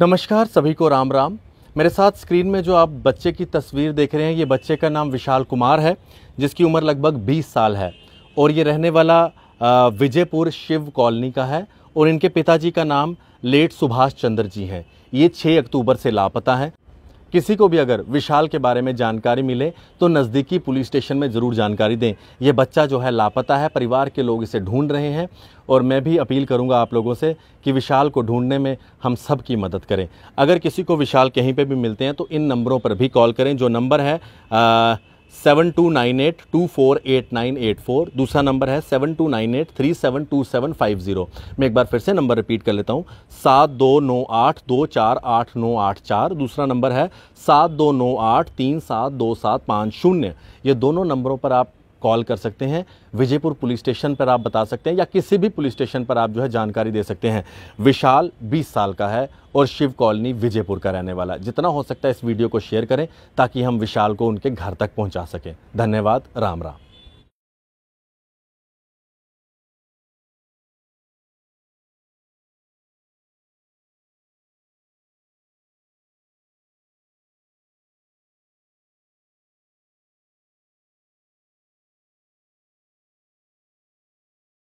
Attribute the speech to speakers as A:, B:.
A: नमस्कार सभी को राम राम मेरे साथ स्क्रीन में जो आप बच्चे की तस्वीर देख रहे हैं ये बच्चे का नाम विशाल कुमार है जिसकी उम्र लगभग 20 साल है और ये रहने वाला विजयपुर शिव कॉलोनी का है और इनके पिताजी का नाम लेट सुभाष चंद्र जी हैं ये 6 अक्टूबर से लापता हैं किसी को भी अगर विशाल के बारे में जानकारी मिले तो नज़दीकी पुलिस स्टेशन में ज़रूर जानकारी दें यह बच्चा जो है लापता है परिवार के लोग इसे ढूंढ रहे हैं और मैं भी अपील करूंगा आप लोगों से कि विशाल को ढूंढने में हम सब की मदद करें अगर किसी को विशाल कहीं पे भी मिलते हैं तो इन नंबरों पर भी कॉल करें जो नंबर है आ, seven two nine eight two four eight nine eight four दूसरा नंबर है seven two nine eight three seven two seven five zero मैं एक बार फिर से नंबर रिपीट कर लेता हूँ सात दो नौ आठ दो चार आठ नौ आठ चार दूसरा नंबर है सात दो नौ आठ तीन सात दो सात पाँच शून्य ये दोनों नंबरों पर आप कॉल कर सकते हैं विजयपुर पुलिस स्टेशन पर आप बता सकते हैं या किसी भी पुलिस स्टेशन पर आप जो है जानकारी दे सकते हैं विशाल 20 साल का है और शिव कॉलोनी विजयपुर का रहने वाला जितना हो सकता है इस वीडियो को शेयर करें ताकि हम विशाल को उनके घर तक पहुँचा सकें धन्यवाद राम राम